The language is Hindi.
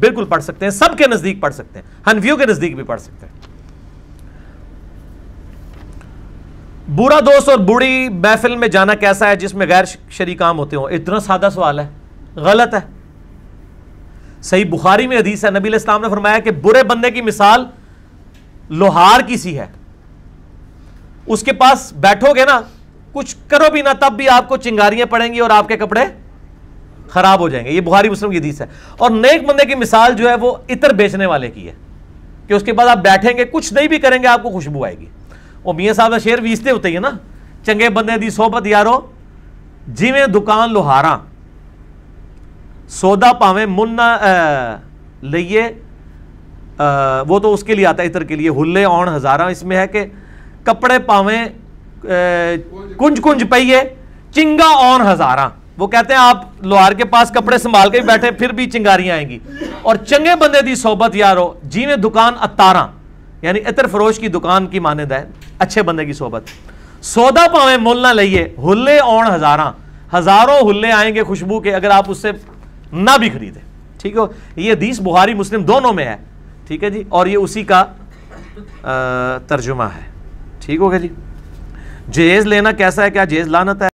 बिल्कुल पढ़ सकते हैं सबके नजदीक पढ़ सकते हैं हनवियों के नजदीक भी पढ़ सकते हैं बुरा दोस्त और बुरी महफिल में जाना कैसा है जिसमें गैर शरी काम होते हो इतना सादा सवाल है गलत है सही बुखारी में हदीस है नबी इस्लाम ने फरमाया कि बुरे बंदे की मिसाल लोहार की सी है उसके पास बैठोगे ना कुछ करो भी ना तब भी आपको चिंगारियां पड़ेंगी और आपके कपड़े खराब हो जाएंगे ये बुहारी मुस्लिम की हदीस है और नेक बंदे की मिसाल जो है वो इतर बेचने वाले की है कि उसके बाद आप बैठेंगे कुछ नहीं भी करेंगे आपको खुशबू आएगी वो मियाँ साहब का शेर वीसते होते ही ना चंगे बंदे दी सोबत यारो जिमें दुकान लोहारा सौदा पावे मुन्ना लइए वो तो उसके लिए आता है इतर के लिए हुल्ले ऑन हज़ारा इसमें है कि कपड़े पावे कुंज कुंज पहिए चिंगा ऑन हज़ारा वो कहते हैं आप लोहार के पास कपड़े संभाल के बैठे फिर भी चिंगारियां आएंगी और चंगे बंदे दी सोहबत यारो जीवें दुकान अतारा यानी इतर फरोश की दुकान की मानद है अच्छे बंदे की सोहबत सौदा पावे मुल ना लइए हुल्ले ओण हजारा हजारों हुल्ले आएंगे खुशबू के अगर आप उससे ना भी खरीदे ठीक हो ये दीस बुहारी मुस्लिम दोनों में है ठीक है जी और ये उसी का तर्जुमा है ठीक हो गया जी जहेज लेना कैसा है क्या जहेज लानत है